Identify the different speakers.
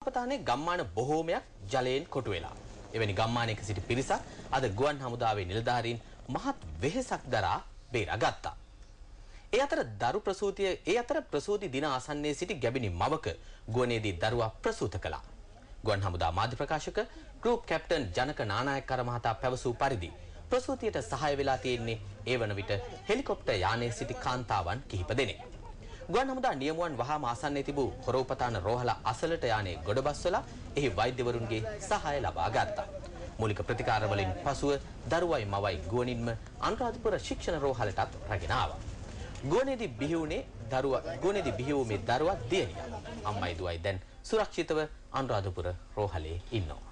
Speaker 1: අපතානේ ගම්මාන බොහෝමයක් ජලයෙන් කොටු වෙලා. එවැනි ගම්මානයක සිටි පිරිසක් අද ගුවන් හමුදාවේ නිලධාරීන් මහත් වෙහෙසක් දරා බේරාගත්තා. ඒ අතර දරු ප්‍රසූතිය ඒ අතර ප්‍රසූති දින ආසන්නයේ සිටි ගැබිනි මවක ගුවනේදී දරුවා ප්‍රසූත කළා. ගුවන් හමුදා මාධ්‍ය ප්‍රකාශක ගෲප් කැප්ටන් ජනක නානායක්කර මහතා පැවසූ පරිදි ප්‍රසූතියට සහාය වෙලා තියෙන්නේ ඒ වන විට හෙලිකොප්ටර් යානයේ සිටි කාන්තාවන් කිහිප දෙනෙක්. ගුවන් හමුදා නියමුවන් වහාම ආසන්නයේ තිබූ හොරෝපතාන රෝහල අසලට යානේ ගොඩබස්වලා එහි වෛද්‍යවරුන්ගේ සහාය ලබා ගත්තා. මූලික ප්‍රතිකාරවලින් පසුව දරුවයි මවයි ගුවනින්ම අනුරාධපුර ශික්ෂණ රෝහලටත් රැගෙන ආවා. ගුවනේදී බිහි වුණේ දරුවා ගුවනේදී බිහි වූ මේ දරුවා දියණිය. අම්මයි දුවයි දැන් සුරක්ෂිතව අනුරාධපුර රෝහලේ ඉන්නවා.